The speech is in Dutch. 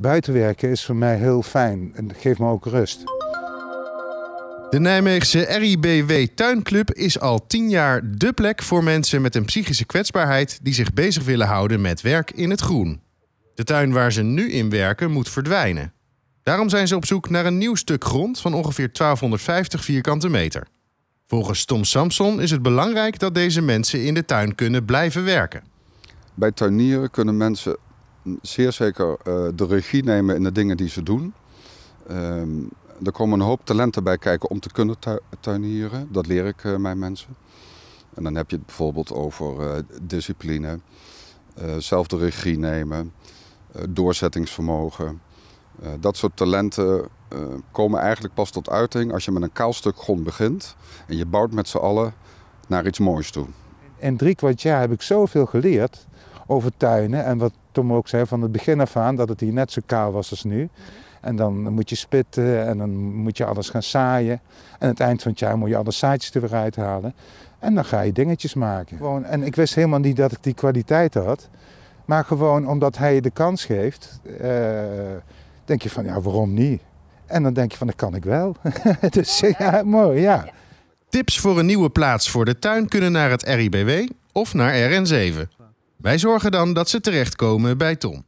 Buitenwerken is voor mij heel fijn en geeft me ook rust. De Nijmeegse RIBW Tuinclub is al tien jaar dé plek voor mensen met een psychische kwetsbaarheid die zich bezig willen houden met werk in het groen. De tuin waar ze nu in werken moet verdwijnen. Daarom zijn ze op zoek naar een nieuw stuk grond van ongeveer 1250 vierkante meter. Volgens Tom Samson is het belangrijk dat deze mensen in de tuin kunnen blijven werken. Bij tuinieren kunnen mensen zeer zeker eh, de regie nemen in de dingen die ze doen. Ehm, er komen een hoop talenten bij kijken om te kunnen tuinieren. Dat leer ik eh, mijn mensen. En dan heb je het bijvoorbeeld over eh, discipline, zelf de regie nemen, doorzettingsvermogen. dat soort talenten komen eigenlijk pas tot uiting als je met een kaal stuk grond begint en je bouwt met z'n allen naar iets moois toe. En drie kwart jaar heb ik zoveel geleerd over tuinen. En wat Tom ook zei van het begin af aan, dat het hier net zo kaal was als nu. En dan moet je spitten en dan moet je alles gaan zaaien. En aan het eind van het jaar moet je alle zaadjes er weer uithalen. En dan ga je dingetjes maken. Gewoon, en ik wist helemaal niet dat ik die kwaliteit had. Maar gewoon omdat hij je de kans geeft, eh, denk je van ja, waarom niet? En dan denk je van dat kan ik wel. dus ja, mooi, ja. Tips voor een nieuwe plaats voor de tuin kunnen naar het RIBW of naar RN7. Wij zorgen dan dat ze terechtkomen bij Tom.